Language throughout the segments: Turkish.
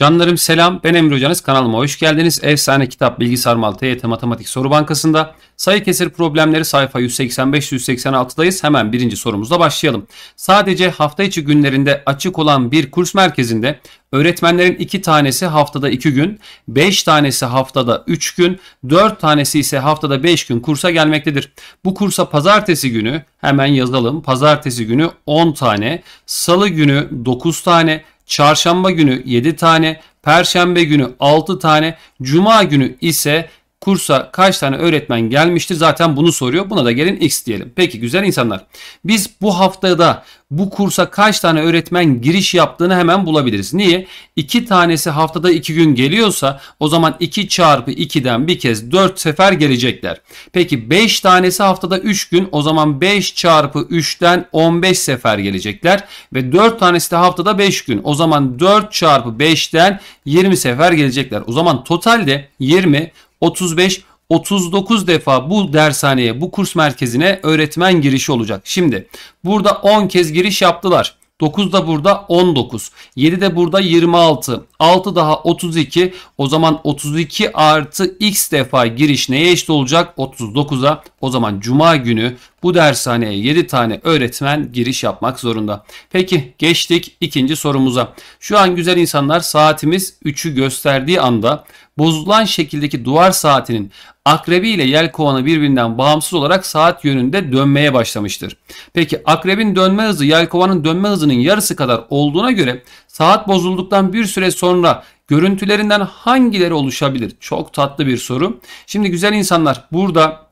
Canlarım selam ben Emre Hocanız kanalıma hoş geldiniz. Efsane kitap bilgisayar mal e TYT matematik soru bankasında sayı kesir problemleri sayfa 185-186'dayız. Hemen birinci sorumuzla başlayalım. Sadece hafta içi günlerinde açık olan bir kurs merkezinde öğretmenlerin 2 tanesi haftada 2 gün, 5 tanesi haftada 3 gün, 4 tanesi ise haftada 5 gün kursa gelmektedir. Bu kursa pazartesi günü hemen yazalım. Pazartesi günü 10 tane, salı günü 9 tane, çarşamba günü 7 tane, perşembe günü 6 tane, cuma günü ise kursa kaç tane öğretmen gelmişti zaten bunu soruyor. Buna da gelin x diyelim. Peki güzel insanlar. Biz bu haftada bu kursa kaç tane öğretmen giriş yaptığını hemen bulabiliriz. Niye? 2 tanesi haftada 2 gün geliyorsa o zaman 2 çarpı 2'den bir kez 4 sefer gelecekler. Peki 5 tanesi haftada 3 gün o zaman 5 çarpı 3'ten 15 sefer gelecekler. Ve 4 tanesi de haftada 5 gün o zaman 4 çarpı 5'ten 20 sefer gelecekler. O zaman totalde 20, 35, 39 defa bu dershaneye, bu kurs merkezine öğretmen girişi olacak. Şimdi burada 10 kez giriş yaptılar. 9 da burada 19. 7 de burada 26. 6 daha 32. O zaman 32 artı x defa giriş neye eşit olacak? 39'a. O zaman cuma günü bu dershaneye 7 tane öğretmen giriş yapmak zorunda. Peki geçtik ikinci sorumuza. Şu an güzel insanlar saatimiz 3'ü gösterdiği anda bozulan şekildeki duvar saatinin akrebi ile yel kovanı birbirinden bağımsız olarak saat yönünde dönmeye başlamıştır. Peki akrebin dönme hızı yel kovanın dönme hızının yarısı kadar olduğuna göre saat bozulduktan bir süre sonra görüntülerinden hangileri oluşabilir? Çok tatlı bir soru. Şimdi güzel insanlar burada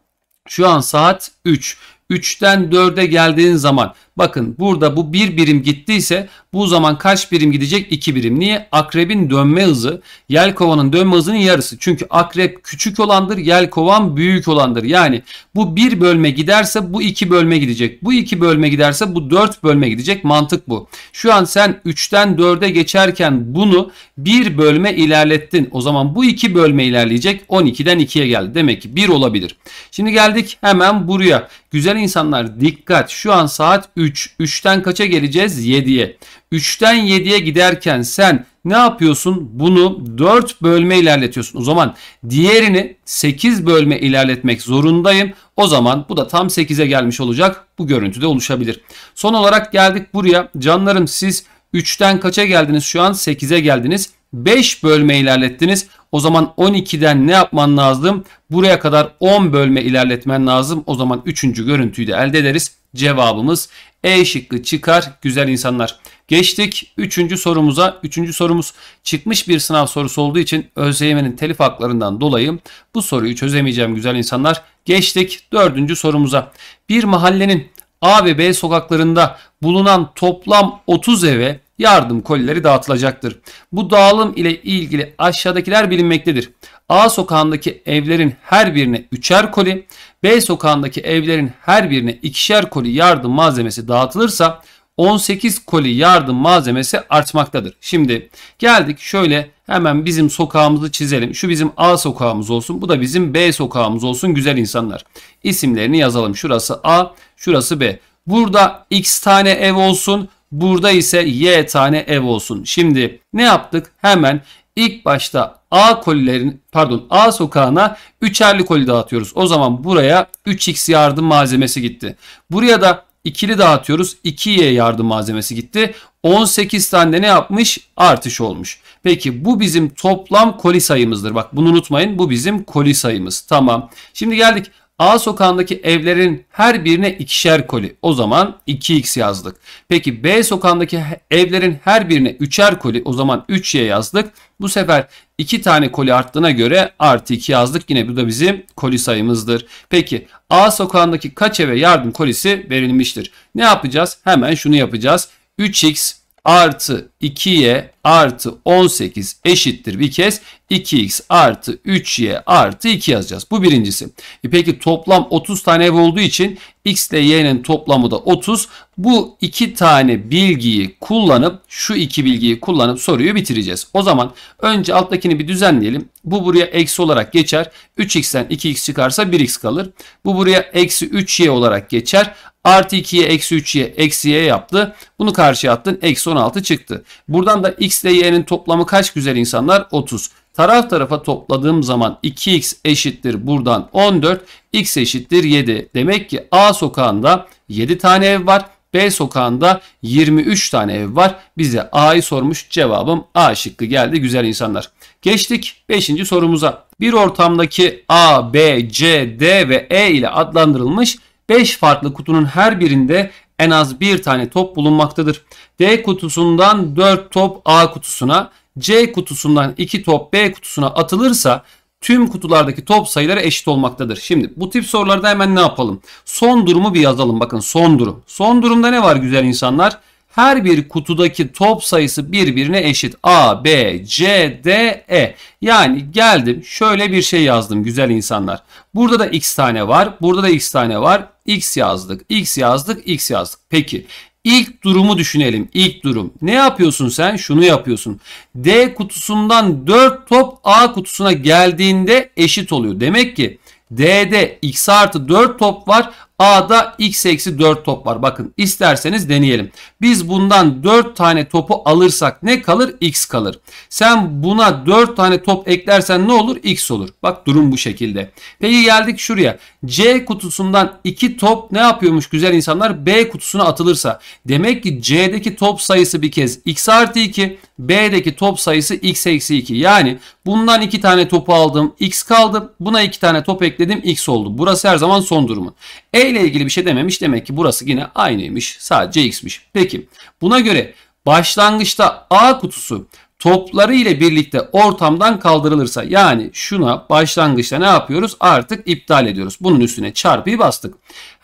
şu an saat 3. 3'ten 4'e geldiğin zaman Bakın burada bu bir birim gittiyse bu zaman kaç birim gidecek? 2 birim. Niye? Akrebin dönme hızı yelkovanın dönme hızının yarısı. Çünkü akrep küçük olandır, yelkovan büyük olandır. Yani bu bir bölme giderse bu iki bölme gidecek. Bu iki bölme giderse bu dört bölme gidecek. Mantık bu. Şu an sen 3'ten 4'e geçerken bunu bir bölme ilerlettin. O zaman bu iki bölme ilerleyecek. 12'den 2'ye geldi. Demek ki 1 olabilir. Şimdi geldik hemen buraya. Güzel insanlar dikkat. Şu an saat 3. 3. 3'ten kaça geleceğiz? 7'ye. 3'ten 7'ye giderken sen ne yapıyorsun? Bunu 4 bölme ilerletiyorsun. O zaman diğerini 8 bölme ilerletmek zorundayım. O zaman bu da tam 8'e gelmiş olacak. Bu görüntüde oluşabilir. Son olarak geldik buraya. Canlarım siz 3'ten kaça geldiniz? Şu an 8'e geldiniz. 5 bölme ilerlettiniz. O zaman 12'den ne yapman lazım? Buraya kadar 10 bölme ilerletmen lazım. O zaman 3. görüntüyü de elde ederiz. Cevabımız E şıkkı çıkar. Güzel insanlar. Geçtik 3. sorumuza. 3. sorumuz çıkmış bir sınav sorusu olduğu için ÖSYM'nin telif haklarından dolayı bu soruyu çözemeyeceğim güzel insanlar. Geçtik 4. sorumuza. Bir mahallenin A ve B sokaklarında bulunan toplam 30 eve yardım kolileri dağıtılacaktır. Bu dağılım ile ilgili aşağıdakiler bilinmektedir. A sokağındaki evlerin her birine üçer koli, B sokağındaki evlerin her birine ikişer koli yardım malzemesi dağıtılırsa 18 koli yardım malzemesi artmaktadır. Şimdi geldik şöyle hemen bizim sokağımızı çizelim. Şu bizim A sokağımız olsun. Bu da bizim B sokağımız olsun güzel insanlar. İsimlerini yazalım. Şurası A, şurası B. Burada x tane ev olsun. Burada ise y tane ev olsun. Şimdi ne yaptık? Hemen ilk başta A kolilerin pardon A sokağına üçerli koli dağıtıyoruz. O zaman buraya 3x yardım malzemesi gitti. Buraya da ikili dağıtıyoruz. 2y yardım malzemesi gitti. 18 tane ne yapmış? Artış olmuş. Peki bu bizim toplam koli sayımızdır. Bak bunu unutmayın. Bu bizim koli sayımız. Tamam. Şimdi geldik A sokağındaki evlerin her birine ikişer koli. O zaman 2x yazdık. Peki B sokağındaki evlerin her birine üçer koli. O zaman 3y yazdık. Bu sefer 2 tane koli arttığına göre artı 2 yazdık. Yine bu da bizim koli sayımızdır. Peki A sokağındaki kaç eve yardım kolisi verilmiştir? Ne yapacağız? Hemen şunu yapacağız. 3x artı 2y artı 18 eşittir bir kez 2x artı 3y artı 2 yazacağız. Bu birincisi. E peki toplam 30 tane ev olduğu için x ile y'nin toplamı da 30. Bu iki tane bilgiyi kullanıp şu iki bilgiyi kullanıp soruyu bitireceğiz. O zaman önce alttakini bir düzenleyelim. Bu buraya eksi olarak geçer. 3x'ten 2x çıkarsa 1x kalır. Bu buraya eksi 3y olarak geçer. Artı 2'ye eksi 3'ye eksi y yaptı. Bunu karşıya attın. Eksi 16 çıktı. Buradan da x ile y'nin toplamı kaç güzel insanlar? 30. Taraf tarafa topladığım zaman 2x eşittir buradan 14, x eşittir 7. Demek ki A sokağında 7 tane ev var. B sokağında 23 tane ev var. Bize A'yı sormuş. Cevabım A şıkkı geldi güzel insanlar. Geçtik 5. sorumuza. Bir ortamdaki A, B, C, D ve E ile adlandırılmış 5 farklı kutunun her birinde en az bir tane top bulunmaktadır. D kutusundan 4 top A kutusuna, C kutusundan 2 top B kutusuna atılırsa tüm kutulardaki top sayıları eşit olmaktadır. Şimdi bu tip sorularda hemen ne yapalım? Son durumu bir yazalım. Bakın son durum. Son durumda ne var güzel insanlar? Her bir kutudaki top sayısı birbirine eşit. A, B, C, D, E. Yani geldim şöyle bir şey yazdım güzel insanlar. Burada da x tane var. Burada da x tane var. X yazdık. X yazdık. X yazdık. Peki ilk durumu düşünelim. İlk durum. Ne yapıyorsun sen? Şunu yapıyorsun. D kutusundan 4 top A kutusuna geldiğinde eşit oluyor. Demek ki D'de x artı 4 top var A'da x eksi 4 top var. Bakın isterseniz deneyelim. Biz bundan 4 tane topu alırsak ne kalır? X kalır. Sen buna 4 tane top eklersen ne olur? X olur. Bak durum bu şekilde. Peki geldik şuraya. C kutusundan 2 top ne yapıyormuş güzel insanlar? B kutusuna atılırsa. Demek ki C'deki top sayısı bir kez x artı 2. B'deki top sayısı x eksi 2. Yani Bundan iki tane topu aldım. X kaldı. Buna iki tane top ekledim. X oldu. Burası her zaman son durumu. E ile ilgili bir şey dememiş. Demek ki burası yine aynıymış. Sadece X'miş. Peki buna göre başlangıçta A kutusu topları ile birlikte ortamdan kaldırılırsa yani şuna başlangıçta ne yapıyoruz? Artık iptal ediyoruz. Bunun üstüne çarpıyı bastık.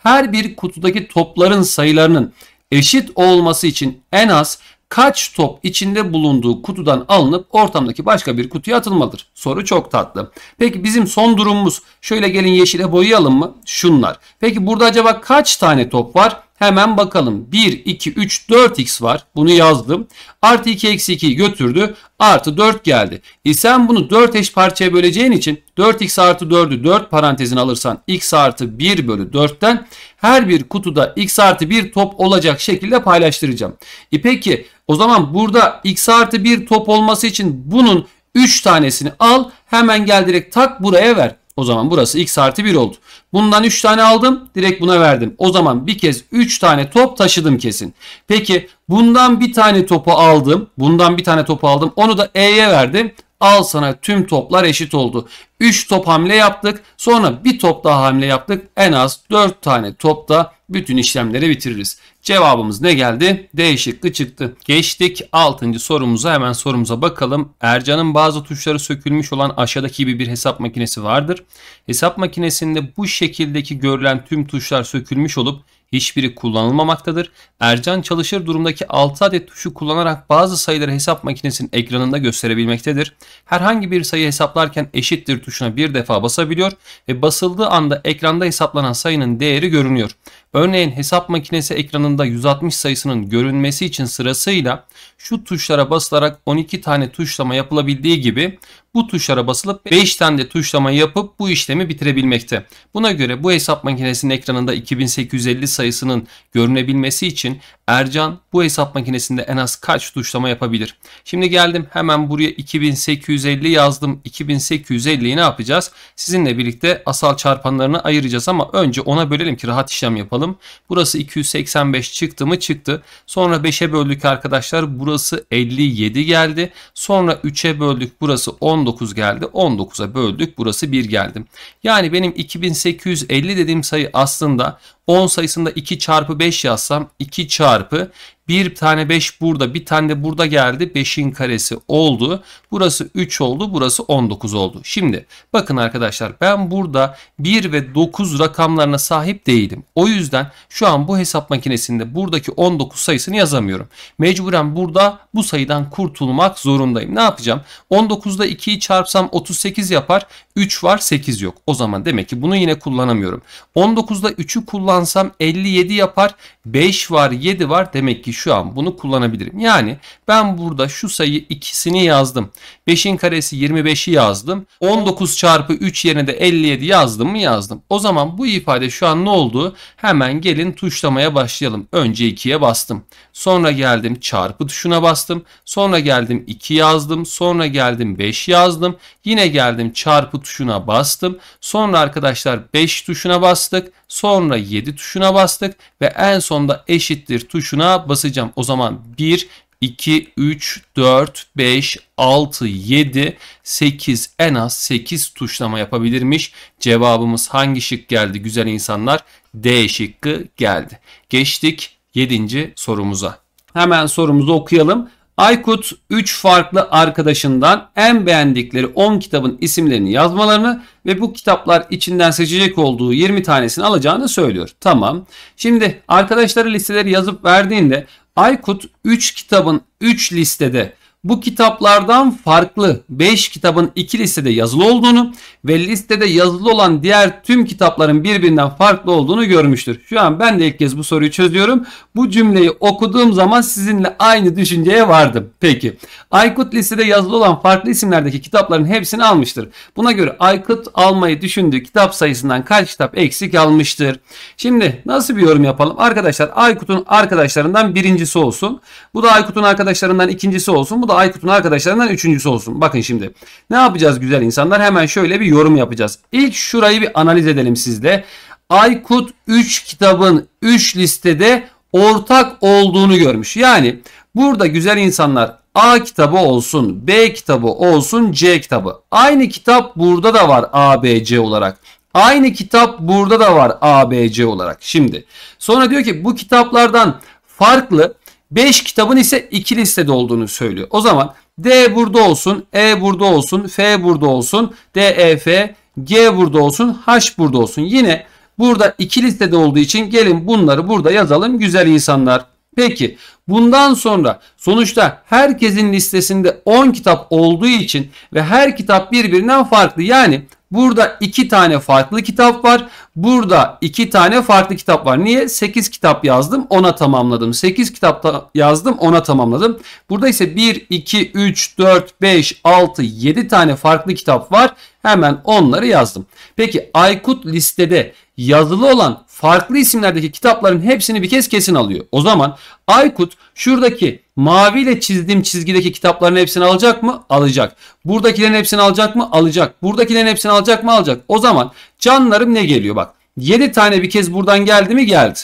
Her bir kutudaki topların sayılarının eşit olması için en az kaç top içinde bulunduğu kutudan alınıp ortamdaki başka bir kutuya atılmalıdır. Soru çok tatlı. Peki bizim son durumumuz şöyle gelin yeşile boyayalım mı? Şunlar. Peki burada acaba kaç tane top var? Hemen bakalım. 1, 2, 3, 4x var. Bunu yazdım. Artı 2, eksi 2'yi götürdü. Artı 4 geldi. E sen bunu 4 eş parçaya böleceğin için 4x artı 4'ü 4 parantezin alırsan x artı 1 bölü 4'ten her bir kutuda x artı 1 top olacak şekilde paylaştıracağım. E peki o zaman burada x artı 1 top olması için bunun 3 tanesini al hemen gel direkt tak buraya ver. O zaman burası x artı 1 oldu. Bundan 3 tane aldım. Direkt buna verdim. O zaman bir kez 3 tane top taşıdım kesin. Peki bundan bir tane topu aldım. Bundan bir tane topu aldım. Onu da e'ye verdim. Al sana tüm toplar eşit oldu. 3 top hamle yaptık. Sonra bir top daha hamle yaptık. En az 4 tane topta bütün işlemleri bitiririz. Cevabımız ne geldi? D şıkkı çıktı. Geçtik 6. sorumuza hemen sorumuza bakalım. Ercan'ın bazı tuşları sökülmüş olan aşağıdaki gibi bir hesap makinesi vardır. Hesap makinesinde bu şekildeki görülen tüm tuşlar sökülmüş olup Hiçbiri kullanılmamaktadır. Ercan çalışır durumdaki 6 adet tuşu kullanarak bazı sayıları hesap makinesinin ekranında gösterebilmektedir. Herhangi bir sayı hesaplarken eşittir tuşuna bir defa basabiliyor ve basıldığı anda ekranda hesaplanan sayının değeri görünüyor. Örneğin hesap makinesi ekranında 160 sayısının görünmesi için sırasıyla şu tuşlara basılarak 12 tane tuşlama yapılabildiği gibi bu tuşlara basılıp 5 tane de tuşlama yapıp bu işlemi bitirebilmekte. Buna göre bu hesap makinesinin ekranında 2850 sayısının görünebilmesi için Ercan bu hesap makinesinde en az kaç tuşlama yapabilir? Şimdi geldim hemen buraya 2850 yazdım. 2850'yi ne yapacağız? Sizinle birlikte asal çarpanlarını ayıracağız ama önce ona bölelim ki rahat işlem yapalım yapalım. Burası 285 çıktı mı çıktı. Sonra 5'e böldük arkadaşlar. Burası 57 geldi. Sonra 3'e böldük. Burası 19 geldi. 19'a böldük. Burası 1 geldi. Yani benim 2850 dediğim sayı aslında 10 sayısında 2 çarpı 5 yazsam 2 çarpı bir tane 5 burada bir tane de burada geldi. 5'in karesi oldu. Burası 3 oldu. Burası 19 oldu. Şimdi bakın arkadaşlar ben burada 1 ve 9 rakamlarına sahip değilim. O yüzden şu an bu hesap makinesinde buradaki 19 sayısını yazamıyorum. Mecburen burada bu sayıdan kurtulmak zorundayım. Ne yapacağım? 19'da 2'yi çarpsam 38 yapar. 3 var 8 yok. O zaman demek ki bunu yine kullanamıyorum. 19'da 3'ü kullansam 57 yapar. 5 var 7 var. Demek ki şu an bunu kullanabilirim. Yani ben burada şu sayı ikisini yazdım. 5'in karesi 25'i yazdım. 19 çarpı 3 yerine de 57 yazdım mı yazdım. O zaman bu ifade şu an ne oldu? Hemen gelin tuşlamaya başlayalım. Önce 2'ye bastım. Sonra geldim çarpı tuşuna bastım. Sonra geldim 2 yazdım. Sonra geldim 5 yazdım. Yine geldim çarpı tuşuna bastım. Sonra arkadaşlar 5 tuşuna bastık. Sonra 7 tuşuna bastık. Ve en sonda eşittir tuşuna basacağım. O zaman 1, 2, 3, 4, 5, 6, 7, 8 en az 8 tuşlama yapabilirmiş. Cevabımız hangi şık geldi güzel insanlar? D şıkkı geldi. Geçtik 7. sorumuza. Hemen sorumuzu okuyalım. Aykut 3 farklı arkadaşından en beğendikleri 10 kitabın isimlerini yazmalarını ve bu kitaplar içinden seçecek olduğu 20 tanesini alacağını söylüyor. Tamam. Şimdi arkadaşları listeleri yazıp verdiğinde Aykut 3 kitabın 3 listede bu kitaplardan farklı 5 kitabın iki listede yazılı olduğunu ve listede yazılı olan diğer tüm kitapların birbirinden farklı olduğunu görmüştür. Şu an ben de ilk kez bu soruyu çözüyorum. Bu cümleyi okuduğum zaman sizinle aynı düşünceye vardım. Peki Aykut listede yazılı olan farklı isimlerdeki kitapların hepsini almıştır. Buna göre Aykut almayı düşündüğü kitap sayısından kaç kitap eksik almıştır? Şimdi nasıl bir yorum yapalım? Arkadaşlar Aykut'un arkadaşlarından birincisi olsun. Bu da Aykut'un arkadaşlarından ikincisi olsun. Bu da da Aykut'un arkadaşlarından üçüncüsü olsun. Bakın şimdi ne yapacağız güzel insanlar? Hemen şöyle bir yorum yapacağız. İlk şurayı bir analiz edelim sizle. Aykut 3 kitabın 3 listede ortak olduğunu görmüş. Yani burada güzel insanlar A kitabı olsun, B kitabı olsun, C kitabı. Aynı kitap burada da var A, B, C olarak. Aynı kitap burada da var A, B, C olarak. Şimdi sonra diyor ki bu kitaplardan farklı 5 kitabın ise iki listede olduğunu söylüyor. O zaman D burada olsun, E burada olsun, F burada olsun, D, E, F, G burada olsun, H burada olsun. Yine burada iki listede olduğu için gelin bunları burada yazalım güzel insanlar. Peki bundan sonra sonuçta herkesin listesinde 10 kitap olduğu için ve her kitap birbirinden farklı. Yani Burada iki tane farklı kitap var. Burada iki tane farklı kitap var. Niye? 8 kitap yazdım ona tamamladım. 8 kitap yazdım ona tamamladım. Burada ise 1, 2, 3, 4, 5, 6, 7 tane farklı kitap var. Hemen onları yazdım. Peki Aykut listede yazılı olan farklı isimlerdeki kitapların hepsini bir kez kesin alıyor. O zaman Aykut şuradaki maviyle çizdiğim çizgideki kitapların hepsini alacak mı? Alacak. Buradakilerin hepsini alacak mı? Alacak. Buradakilerin hepsini alacak mı? Alacak. O zaman canlarım ne geliyor? Bak 7 tane bir kez buradan geldi mi? Geldi.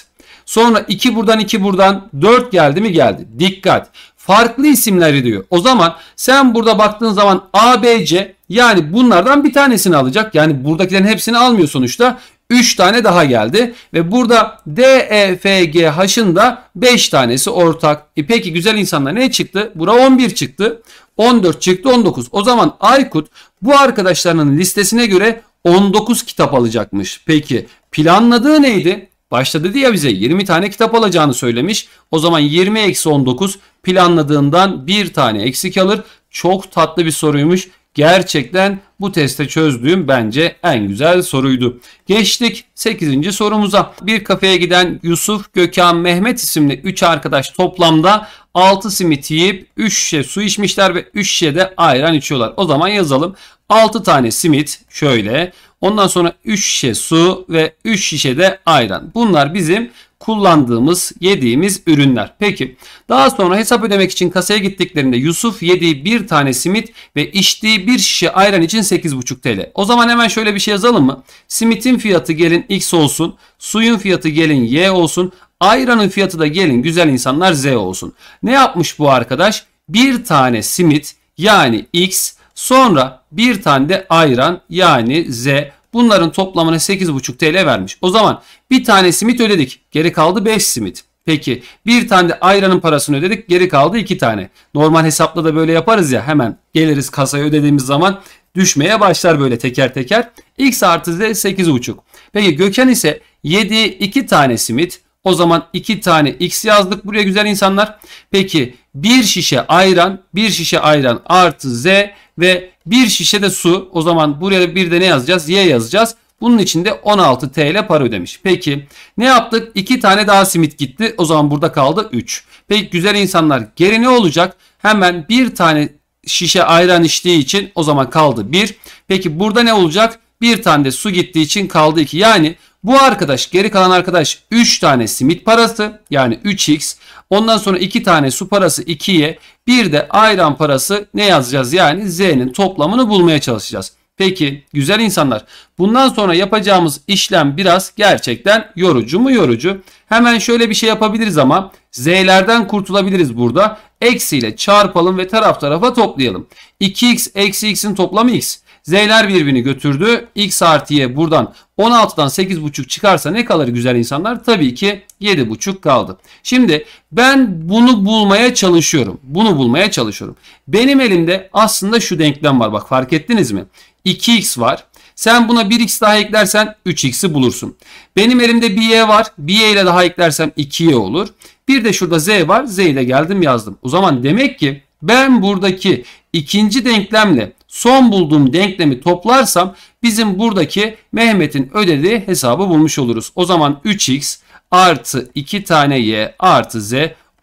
Sonra 2 buradan 2 buradan 4 geldi mi? Geldi. Dikkat. Farklı isimleri diyor. O zaman sen burada baktığın zaman ABC yani bunlardan bir tanesini alacak. Yani buradakilerin hepsini almıyor sonuçta. 3 tane daha geldi ve burada DEFGH'ın da 5 tanesi ortak. E peki güzel insanlar ne çıktı? Bura 11 çıktı. 14 çıktı 19. O zaman Aykut bu arkadaşlarının listesine göre 19 kitap alacakmış. Peki planladığı neydi? Başta dedi ya bize 20 tane kitap alacağını söylemiş. O zaman 20 eksi 19 planladığından bir tane eksik alır. Çok tatlı bir soruymuş. Gerçekten bu teste çözdüğüm bence en güzel soruydu. Geçtik 8. sorumuza. Bir kafeye giden Yusuf, Gökhan, Mehmet isimli 3 arkadaş toplamda 6 simit yiyip 3 şişe su içmişler ve 3 şişe de ayran içiyorlar. O zaman yazalım. 6 tane simit şöyle. Ondan sonra 3 şişe su ve 3 şişe de ayran. Bunlar bizim kullandığımız, yediğimiz ürünler. Peki daha sonra hesap ödemek için kasaya gittiklerinde Yusuf yediği bir tane simit ve içtiği bir şişe ayran için 8,5 TL. O zaman hemen şöyle bir şey yazalım mı? Simitin fiyatı gelin X olsun, suyun fiyatı gelin Y olsun, ayranın fiyatı da gelin güzel insanlar Z olsun. Ne yapmış bu arkadaş? Bir tane simit yani X Sonra bir tane de ayran yani Z. Bunların toplamına 8,5 TL vermiş. O zaman bir tane simit ödedik. Geri kaldı 5 simit. Peki bir tane de ayranın parasını ödedik. Geri kaldı 2 tane. Normal hesapla da böyle yaparız ya. Hemen geliriz kasaya ödediğimiz zaman düşmeye başlar böyle teker teker. X artı Z 8,5. Peki Gökhan ise 7 2 tane simit. O zaman 2 tane X yazdık buraya güzel insanlar. Peki bir şişe ayran, bir şişe ayran artı Z ve bir şişe de su o zaman buraya bir de ne yazacağız? Y yazacağız. Bunun için de 16 TL para ödemiş. Peki ne yaptık? 2 tane daha simit gitti. O zaman burada kaldı 3. Peki güzel insanlar geri ne olacak? Hemen bir tane şişe ayran içtiği için o zaman kaldı 1. Peki burada ne olacak? Bir tane de su gittiği için kaldı 2. Yani bu arkadaş geri kalan arkadaş 3 tane simit parası yani 3x Ondan sonra 2 tane su parası 2'ye bir de ayran parası ne yazacağız? Yani Z'nin toplamını bulmaya çalışacağız. Peki güzel insanlar bundan sonra yapacağımız işlem biraz gerçekten yorucu mu yorucu. Hemen şöyle bir şey yapabiliriz ama z'lerden kurtulabiliriz burada. Eksiyle çarpalım ve taraf tarafa toplayalım. 2x eksi x'in toplamı x. Z'ler birbirini götürdü. X artı Y buradan 16'dan 8,5 çıkarsa ne kalır güzel insanlar? Tabii ki 7,5 kaldı. Şimdi ben bunu bulmaya çalışıyorum. Bunu bulmaya çalışıyorum. Benim elimde aslında şu denklem var. Bak fark ettiniz mi? 2x var. Sen buna 1x daha eklersen 3x'i bulursun. Benim elimde bir y var. Bir y ile daha eklersem 2y olur. Bir de şurada z var. Z ile geldim yazdım. O zaman demek ki ben buradaki ikinci denklemle son bulduğum denklemi toplarsam bizim buradaki Mehmet'in ödediği hesabı bulmuş oluruz. O zaman 3x artı 2 tane y artı z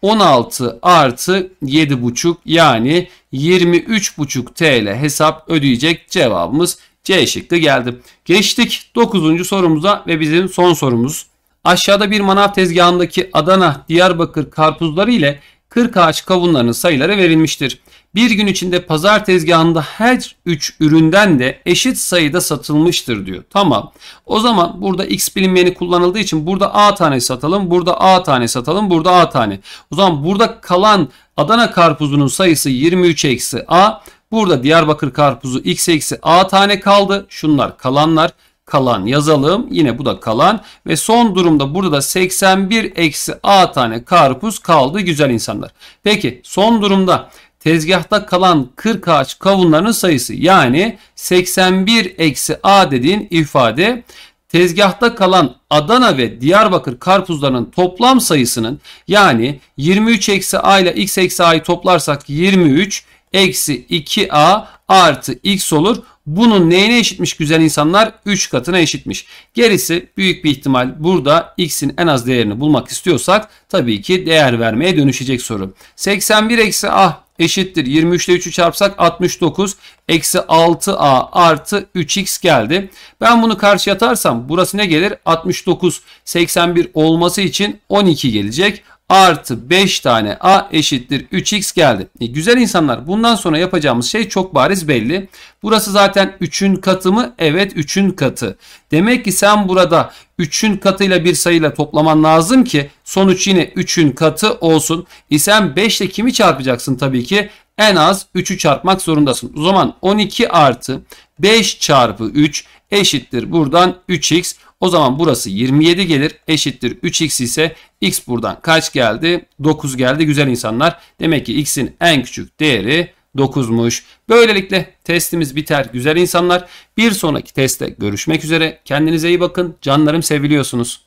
16 artı 7,5 yani 23,5 TL hesap ödeyecek cevabımız C şıkkı geldi. Geçtik 9. sorumuza ve bizim son sorumuz. Aşağıda bir manav tezgahındaki Adana, Diyarbakır karpuzları ile 40 ağaç kavunlarının sayıları verilmiştir bir gün içinde pazar tezgahında her 3 üründen de eşit sayıda satılmıştır diyor. Tamam. O zaman burada x bilinmeyeni kullanıldığı için burada a tane satalım, burada a tane satalım, burada a tane. O zaman burada kalan Adana karpuzunun sayısı 23 eksi a. Burada Diyarbakır karpuzu x eksi a tane kaldı. Şunlar kalanlar kalan yazalım. Yine bu da kalan ve son durumda burada da 81 eksi a tane karpuz kaldı güzel insanlar. Peki son durumda tezgahta kalan 40 ağaç kavunlarının sayısı yani 81 eksi a dediğin ifade tezgahta kalan Adana ve Diyarbakır karpuzlarının toplam sayısının yani 23 eksi a ile x eksi a'yı toplarsak 23 eksi 2a artı x olur. Bunun neyine eşitmiş güzel insanlar? 3 katına eşitmiş. Gerisi büyük bir ihtimal burada x'in en az değerini bulmak istiyorsak tabii ki değer vermeye dönüşecek soru. 81 eksi a eşittir. 23 ile 3'ü çarpsak 69 eksi 6a artı 3x geldi. Ben bunu karşı yatarsam burası ne gelir? 69 81 olması için 12 gelecek artı 5 tane a eşittir 3x geldi. E, güzel insanlar bundan sonra yapacağımız şey çok bariz belli. Burası zaten 3'ün katı mı? Evet 3'ün katı. Demek ki sen burada 3'ün katıyla bir sayıyla toplaman lazım ki sonuç yine 3'ün katı olsun. E sen 5 ile kimi çarpacaksın tabii ki? En az 3'ü çarpmak zorundasın. O zaman 12 artı 5 çarpı 3 eşittir buradan 3x. O zaman burası 27 gelir eşittir 3x ise x buradan kaç geldi? 9 geldi güzel insanlar. Demek ki x'in en küçük değeri 9'muş. Böylelikle testimiz biter güzel insanlar. Bir sonraki testte görüşmek üzere. Kendinize iyi bakın. Canlarım seviliyorsunuz.